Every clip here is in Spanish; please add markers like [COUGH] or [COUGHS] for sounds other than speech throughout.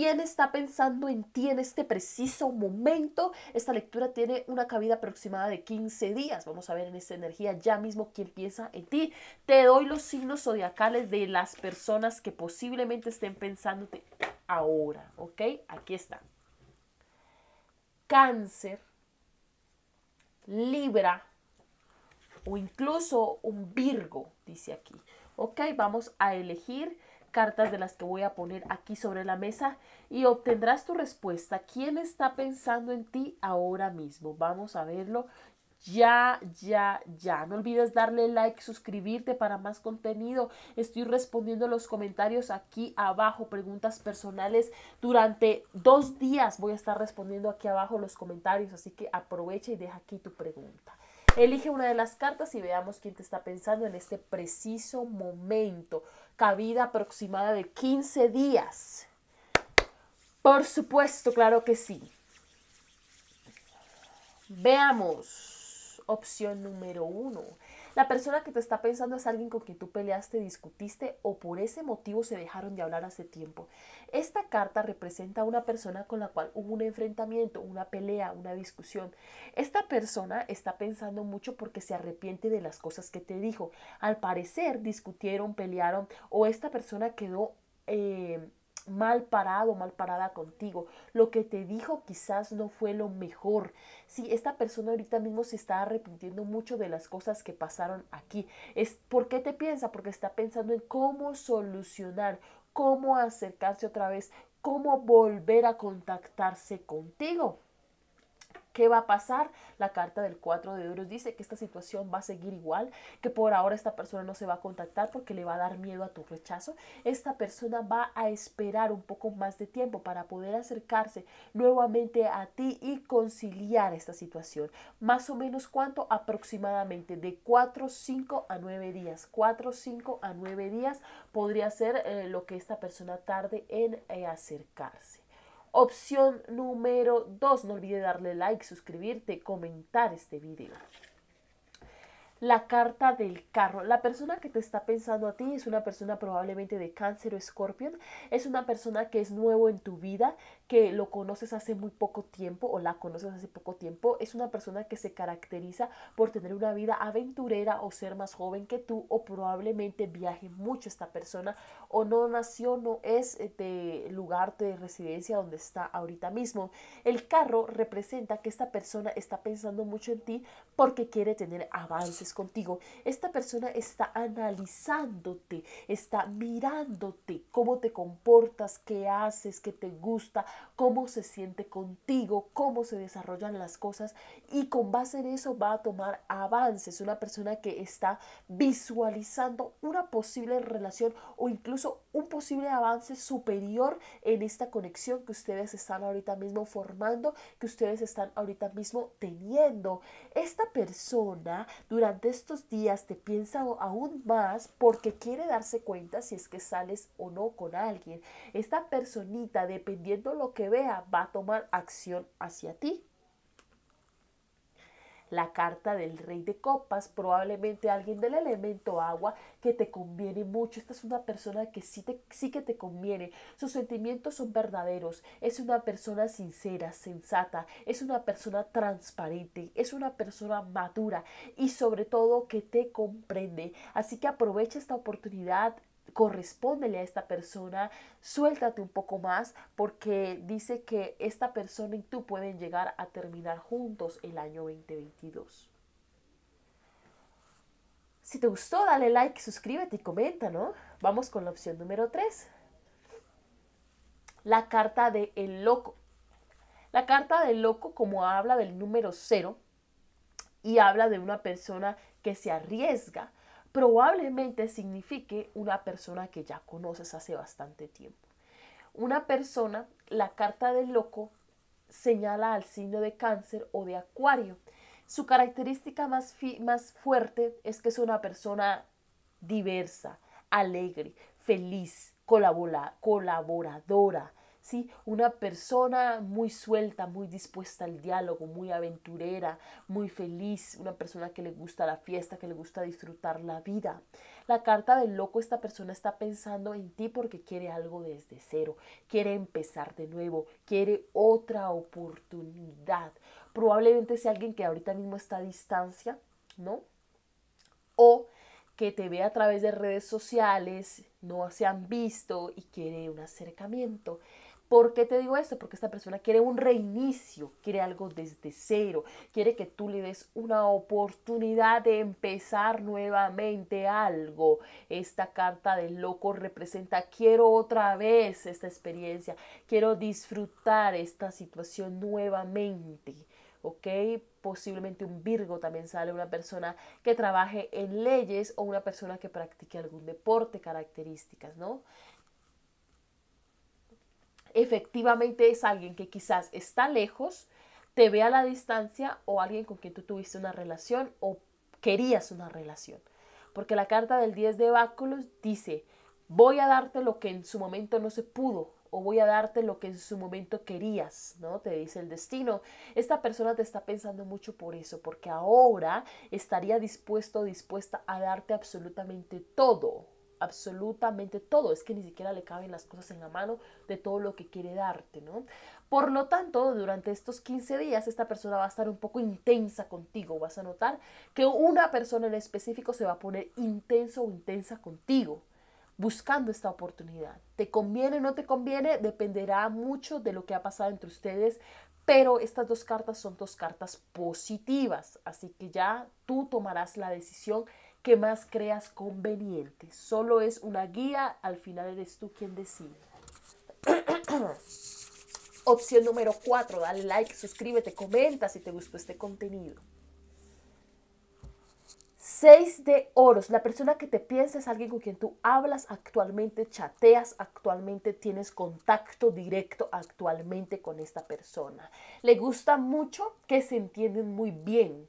quién está pensando en ti en este preciso momento. Esta lectura tiene una cabida aproximada de 15 días. Vamos a ver en esta energía ya mismo quién piensa en ti. Te doy los signos zodiacales de las personas que posiblemente estén pensándote ahora, ¿ok? Aquí está. Cáncer, Libra o incluso un Virgo, dice aquí. Ok, vamos a elegir cartas de las que voy a poner aquí sobre la mesa y obtendrás tu respuesta. ¿Quién está pensando en ti ahora mismo? Vamos a verlo ya, ya, ya. No olvides darle like, suscribirte para más contenido. Estoy respondiendo los comentarios aquí abajo, preguntas personales. Durante dos días voy a estar respondiendo aquí abajo los comentarios, así que aprovecha y deja aquí tu pregunta. Elige una de las cartas y veamos quién te está pensando en este preciso momento. Cabida aproximada de 15 días. Por supuesto, claro que sí. Veamos opción número uno. La persona que te está pensando es alguien con quien tú peleaste, discutiste o por ese motivo se dejaron de hablar hace tiempo. Esta carta representa a una persona con la cual hubo un enfrentamiento, una pelea, una discusión. Esta persona está pensando mucho porque se arrepiente de las cosas que te dijo. Al parecer discutieron, pelearon o esta persona quedó... Eh, mal parado, mal parada contigo. Lo que te dijo quizás no fue lo mejor. Si esta persona ahorita mismo se está arrepintiendo mucho de las cosas que pasaron aquí. Es por qué te piensa, porque está pensando en cómo solucionar, cómo acercarse otra vez, cómo volver a contactarse contigo. ¿Qué va a pasar? La carta del 4 de euros dice que esta situación va a seguir igual, que por ahora esta persona no se va a contactar porque le va a dar miedo a tu rechazo. Esta persona va a esperar un poco más de tiempo para poder acercarse nuevamente a ti y conciliar esta situación. Más o menos cuánto aproximadamente de 4, 5 a 9 días. 4, 5 a 9 días podría ser eh, lo que esta persona tarde en eh, acercarse. Opción número 2, no olvides darle like, suscribirte, comentar este video. La carta del carro. La persona que te está pensando a ti es una persona probablemente de cáncer o escorpión. Es una persona que es nuevo en tu vida, que lo conoces hace muy poco tiempo o la conoces hace poco tiempo. Es una persona que se caracteriza por tener una vida aventurera o ser más joven que tú o probablemente viaje mucho esta persona o no nació, no es eh, de lugar de residencia donde está ahorita mismo. El carro representa que esta persona está pensando mucho en ti porque quiere tener avances contigo, esta persona está analizándote, está mirándote, cómo te comportas, qué haces, qué te gusta, cómo se siente contigo, cómo se desarrollan las cosas y con base en eso va a tomar avances. Una persona que está visualizando una posible relación o incluso un posible avance superior en esta conexión que ustedes están ahorita mismo formando, que ustedes están ahorita mismo teniendo. Esta persona durante estos días te piensa aún más porque quiere darse cuenta si es que sales o no con alguien. Esta personita, dependiendo lo que vea, va a tomar acción hacia ti la carta del rey de copas, probablemente alguien del elemento agua que te conviene mucho. Esta es una persona que sí, te, sí que te conviene. Sus sentimientos son verdaderos. Es una persona sincera, sensata. Es una persona transparente. Es una persona madura y sobre todo que te comprende. Así que aprovecha esta oportunidad correspóndele a esta persona, suéltate un poco más porque dice que esta persona y tú pueden llegar a terminar juntos el año 2022. Si te gustó, dale like, suscríbete y comenta, ¿no? Vamos con la opción número 3. La carta de el loco. La carta del loco como habla del número 0 y habla de una persona que se arriesga, probablemente signifique una persona que ya conoces hace bastante tiempo. Una persona, la carta del loco señala al signo de cáncer o de acuario. Su característica más, fuerte es que es una persona diversa, alegre, feliz, colaboradora, una persona muy suelta, muy dispuesta al diálogo, muy aventurera, muy feliz, una persona que le gusta la fiesta, que le gusta disfrutar la vida. La carta del loco, esta persona está pensando en ti porque quiere algo desde cero, quiere empezar de nuevo, quiere otra oportunidad. Probablemente sea alguien que ahorita mismo está a distancia, ¿no? O que te ve a través de redes sociales, no se han visto y quiere un acercamiento. ¿Por qué te digo esto? Porque esta persona quiere un reinicio, quiere algo desde cero, quiere que tú le des una oportunidad de empezar nuevamente algo. Esta carta del loco representa, quiero otra vez esta experiencia, quiero disfrutar esta situación nuevamente. ¿ok? Posiblemente un Virgo también sale, una persona que trabaje en leyes o una persona que practique algún deporte, características, ¿no? efectivamente es alguien que quizás está lejos, te ve a la distancia o alguien con quien tú tuviste una relación o querías una relación. Porque la carta del 10 de báculos dice, voy a darte lo que en su momento no se pudo o voy a darte lo que en su momento querías, ¿no? Te dice el destino. Esta persona te está pensando mucho por eso, porque ahora estaría dispuesto o dispuesta a darte absolutamente todo, absolutamente todo. Es que ni siquiera le caben las cosas en la mano de todo lo que quiere darte, ¿no? Por lo tanto, durante estos 15 días, esta persona va a estar un poco intensa contigo. Vas a notar que una persona en específico se va a poner intenso o intensa contigo buscando esta oportunidad. ¿Te conviene o no te conviene? Dependerá mucho de lo que ha pasado entre ustedes, pero estas dos cartas son dos cartas positivas, así que ya tú tomarás la decisión que más creas conveniente. Solo es una guía, al final eres tú quien decide. [COUGHS] Opción número 4, dale like, suscríbete, comenta si te gustó este contenido. 6 de oros, la persona que te piensa es alguien con quien tú hablas actualmente, chateas actualmente, tienes contacto directo actualmente con esta persona. Le gusta mucho que se entienden muy bien,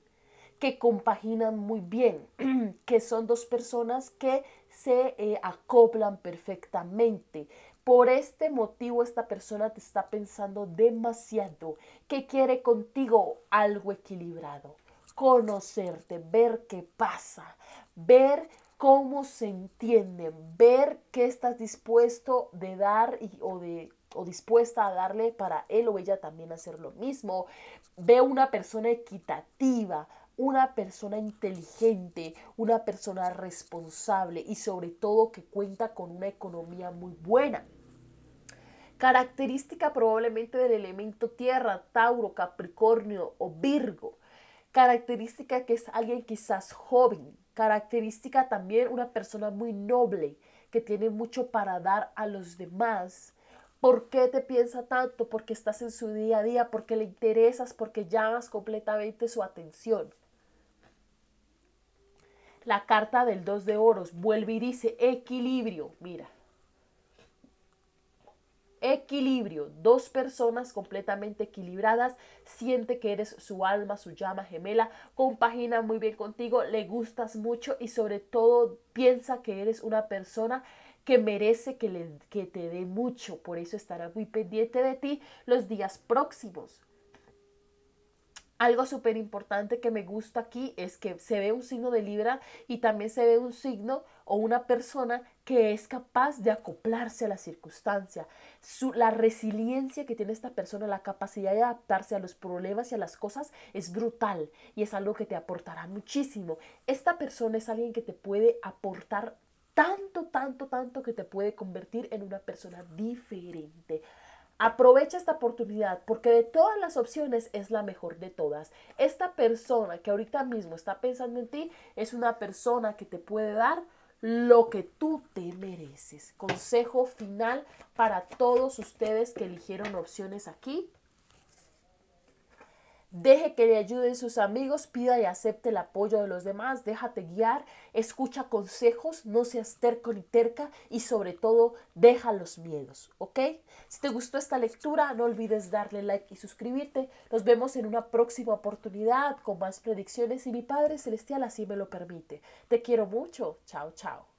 que compaginan muy bien, [CLEARS THROAT] que son dos personas que se eh, acoplan perfectamente. Por este motivo esta persona te está pensando demasiado, que quiere contigo algo equilibrado, conocerte, ver qué pasa, ver cómo se entienden, ver qué estás dispuesto de dar o de o dispuesta a darle para él o ella también hacer lo mismo. Ve una persona equitativa, una persona inteligente, una persona responsable y sobre todo que cuenta con una economía muy buena. Característica probablemente del elemento tierra, Tauro, Capricornio o Virgo. Característica que es alguien quizás joven. Característica también una persona muy noble, que tiene mucho para dar a los demás. ¿Por qué te piensa tanto? Porque estás en su día a día, porque le interesas, porque llamas completamente su atención. La carta del 2 de oros vuelve y dice equilibrio, mira. Equilibrio, dos personas completamente equilibradas, siente que eres su alma, su llama gemela, compagina muy bien contigo, le gustas mucho y sobre todo piensa que eres una persona que merece que, le, que te dé mucho, por eso estará muy pendiente de ti los días próximos. Algo súper importante que me gusta aquí es que se ve un signo de Libra y también se ve un signo o una persona que es capaz de acoplarse a la circunstancia. la resiliencia que tiene esta persona, la capacidad de adaptarse a los problemas y a las cosas es brutal y es algo que te aportará muchísimo. Esta persona es alguien que te puede aportar tanto, tanto, tanto que te puede convertir en una persona diferente. Aprovecha esta oportunidad porque de todas las opciones es la mejor de todas. Esta persona que ahorita mismo está pensando en ti es una persona que te puede dar lo que tú te mereces. Consejo final para todos ustedes que eligieron opciones aquí Deje que le ayuden sus amigos, pida y acepte el apoyo de los demás, déjate guiar, escucha consejos, no seas terco ni terca y sobre todo deja los miedos, ¿ok? Si te gustó esta lectura, no olvides darle like y suscribirte. Nos vemos en una próxima oportunidad con más predicciones y mi Padre Celestial así me lo permite. Te quiero mucho, chao, chao.